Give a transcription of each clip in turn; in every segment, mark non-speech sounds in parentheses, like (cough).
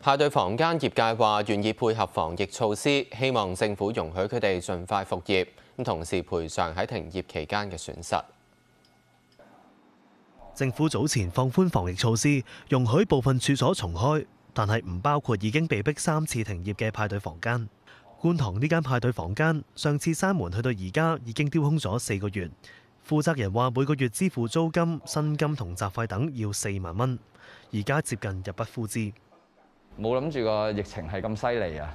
派對房間業界話願意配合防疫措施，希望政府容許佢哋盡快復業，咁同時賠償喺停業期間嘅損失。政府早前放寬防疫措施，容許部分處所重開，但係唔包括已經被逼三次停業嘅派對房間。觀塘呢間派對房間，上次閂門去到而家已經丟空咗四個月。負責人話每個月支付租金、薪金同雜費等要四萬蚊，而家接近入不敷支。冇諗住個疫情係咁犀利啊！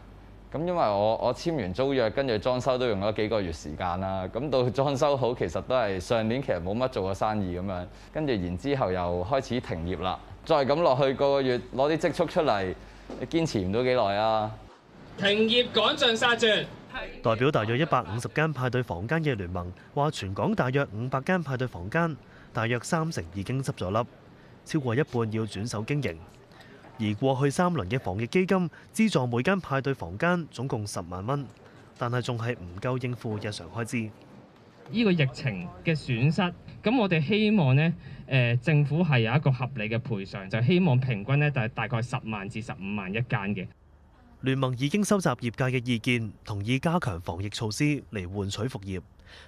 咁因為我我簽完租約，跟住裝修都用咗幾個月時間啦。咁到 (laughs) 裝修好，其實都係上年，其實冇乜做過生意咁樣。跟住然之後又開始停業啦。再咁落去，個個月攞啲積蓄出嚟，你堅持唔到幾耐啊？停業趕盡殺絕，代表大約一百五十間派對房間嘅聯盟話，全港大約五百間派對房間，大約三成已經執咗笠，超過一半要轉手經營。而過去三輪嘅防疫基金資助每間派對房間總共十萬蚊，但係仲係唔夠應付日常開支。呢個疫情嘅損失，咁我哋希望咧，誒政府係有一個合理嘅賠償，就希望平均咧就係大概十萬至十五萬一間嘅。聯盟已經收集業界嘅意見，同意加強防疫措施嚟換取服業，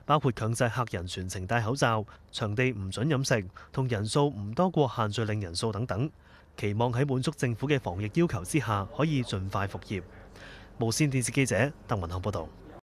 包括強制客人全程戴口罩、場地唔准飲食同人數唔多過限聚令人數等等。期望喺滿足政府嘅防疫要求之下，可以尽快復業。無線電視記者鄧文浩報道。